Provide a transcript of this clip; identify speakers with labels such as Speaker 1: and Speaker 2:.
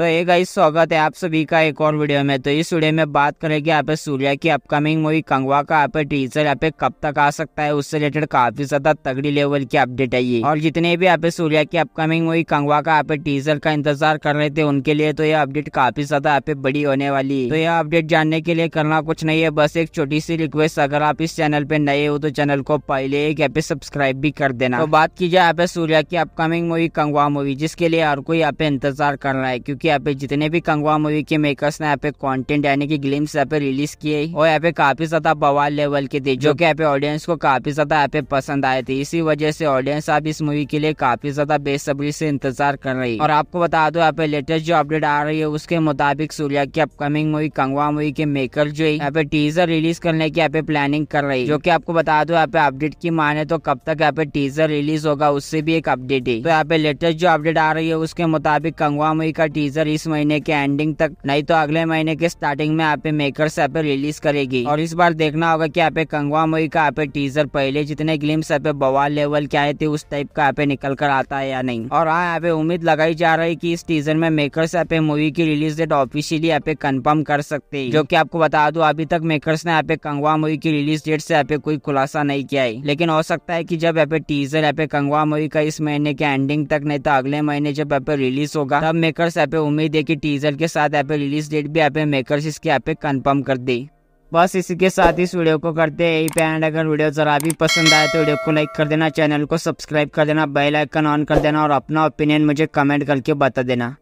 Speaker 1: तो एक गाइस स्वागत है आप सभी का एक और वीडियो में तो इस वीडियो में बात करेंगे यहाँ पे सूर्या की अपकमिंग मूवी कंगवा का यहाँ पे टीजर यहाँ पे कब तक आ सकता है उससे रिलेटेड काफी ज्यादा तगड़ी लेवल की अपडेट है ये और जितने भी यहाँ पे सूर्या की अपकमिंग मूवी कंगवा का यहाँ पे टीजर का इंतजार कर रहे थे उनके लिए तो यह अपडेट काफी ज्यादा यहाँ पे बड़ी होने वाली तो यह अपडेट जानने के लिए करना कुछ नहीं है बस एक छोटी सी रिक्वेस्ट अगर आप इस चैनल पे नए हो तो चैनल को पहले एक यहाँ पे सब्सक्राइब भी कर देना तो बात कीजिए यहाँ पे सूर्या की अपकमिंग मूवी कंगवा मूवी जिसके लिए हर कोई यहाँ पे इंतजार कर रहा है क्योंकि यहाँ पे जितने भी कंगवा मूवी के मेकर्स ने यहाँ पे कॉन्टेंट यानी कि ग्लिम्स यहाँ पे रिलीज किए और यहाँ पे काफी ज्यादा बवाल लेवल के थे जो कि यहाँ पे ऑडियंस को काफी ज्यादा यहाँ पे पसंद आए थे इसी वजह से ऑडियंस आप इस मूवी के लिए काफी ज्यादा बेसब्री से इंतजार कर रही और आपको बता दो यहाँ पे लेटेस्ट जो अपडेट आ रही है उसके मुताबिक सूर्या की अपकमिंग मूवी कंगवा मूवी के मेकर जो है यहाँ पे टीजर रिलीज करने की यहाँ पे प्लानिंग कर रही जो की आपको बता दो यहाँ पे अपडेट की माने तो कब तक यहाँ पे टीजर रिलीज होगा उससे भी एक अपडेट है तो यहाँ पे लेटेस्ट जो अपडेट आ रही है उसके मुताबिक कंगवा मूवी का टीजर टीजर इस महीने के एंडिंग तक नहीं तो अगले महीने के स्टार्टिंग में आप मेकर्स ऐप रिलीज करेगी और इस बार देखना होगा की आप कंगवा मोई का आप टीजर पहले जितने ग्लिम्स आप बवाल लेवल के आए थे उस टाइप का आप निकल कर आता है या नहीं और हाँ यहाँ पे उम्मीद लगाई जा रही है की इस टीजर में मेकर्स ऐप मूवी की रिलीज डेट ऑफिशियली आप कन्फर्म कंफर्म कर सकते हैं जो की आपको बता दो अभी तक मेकर्स ने आप कंगवा मूवी की रिलीज डेट से आप कोई खुलासा नहीं किया है लेकिन हो सकता है की जब यहाँ पे टीजर यहाँ पे कंगवा मूवी का इस महीने के एंडिंग तक नहीं तो अगले महीने जब यहाँ पे रिलीज होगा तब मेकर्स यहाँ पे उम्मीद है कि टीजर के साथ यहाँ पे रिलीज डेट भी यहाँ पे मेकर्स इसके यहाँ पे कंफर्म कर दी बस इसी के साथ इस वीडियो को करते हैं यही पैंड अगर वीडियो जरा भी पसंद आए तो वीडियो को लाइक कर देना चैनल को सब्सक्राइब कर देना बेल आइकन ऑन कर देना और अपना ओपिनियन मुझे कमेंट करके बता देना